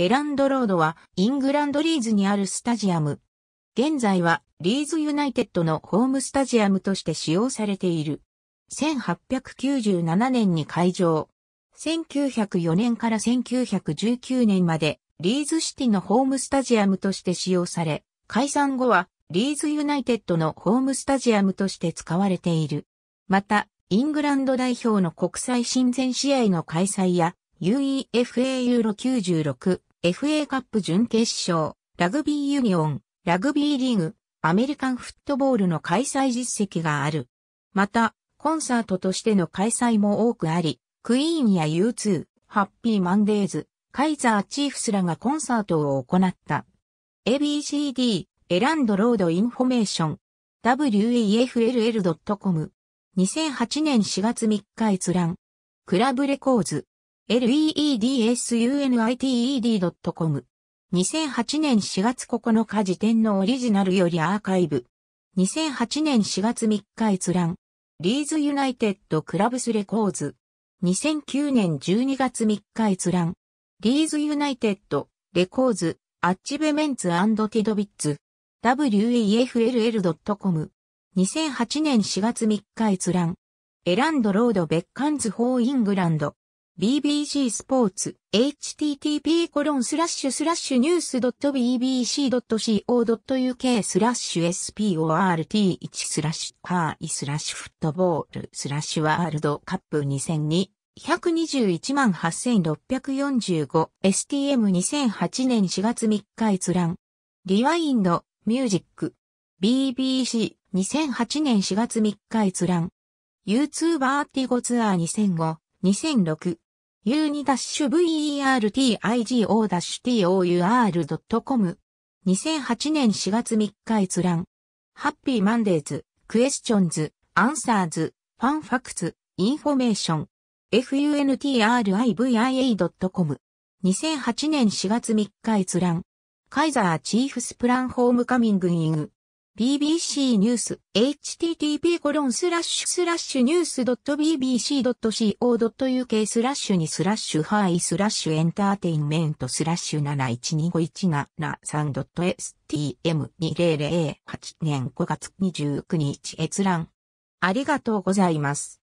エランドロードはイングランドリーズにあるスタジアム。現在はリーズユナイテッドのホームスタジアムとして使用されている。1897年に開場。1904年から1919年までリーズシティのホームスタジアムとして使用され、解散後はリーズユナイテッドのホームスタジアムとして使われている。また、イングランド代表の国際親善試合の開催や UEFA ユーロ96 FA カップ準決勝、ラグビーユニオン、ラグビーリーグ、アメリカンフットボールの開催実績がある。また、コンサートとしての開催も多くあり、クイーンや U2、ハッピーマンデーズ、カイザーチーフスらがコンサートを行った。ABCD、エランドロードインフォメーション、wefll.com、2008年4月3日閲覧、クラブレコーズ。leedsunite.com d。2008年4月9日時点のオリジナルよりアーカイブ。2008年4月3日閲覧。リーズユナイテッドクラブスレコーズ。2009年12月3日閲覧。リーズユナイテッド、レコーズ、アッチベメンツティドビッツ。wefll.com。2008年4月3日閲覧。エランドロードベッカンズ・フォー・イングランド。BBC スポーツ http コロンスラッシュスラッシュニュース .bbc.co.uk スラッシュ sport1 スラッシュハーイスラッシュフットボールスラッシュワールドカップ2002 1218645 STM2008 年4月3日閲覧リワインドミュージック BBC2008 年4月3日閲覧 YouTuber ティゴツアー2005 2006 u2-vertigo-tour.com。2008年4月3日閲覧。ハッピーマンデーズ、クエスチョンズ、アンサーズ、ファンファクツ、インフォメーション。funtrivia.com。2008年4月3日閲覧。カイザーチーフスプランホームカミングイン。グ。BBC ニュース http コロンスラッシュスラッシュニュース .bbc.co.uk スラッシュにスラッシュハイスラッシュエンターテインメントスラッシュ 7125173.stm2008 年5月29日閲覧。ありがとうございます。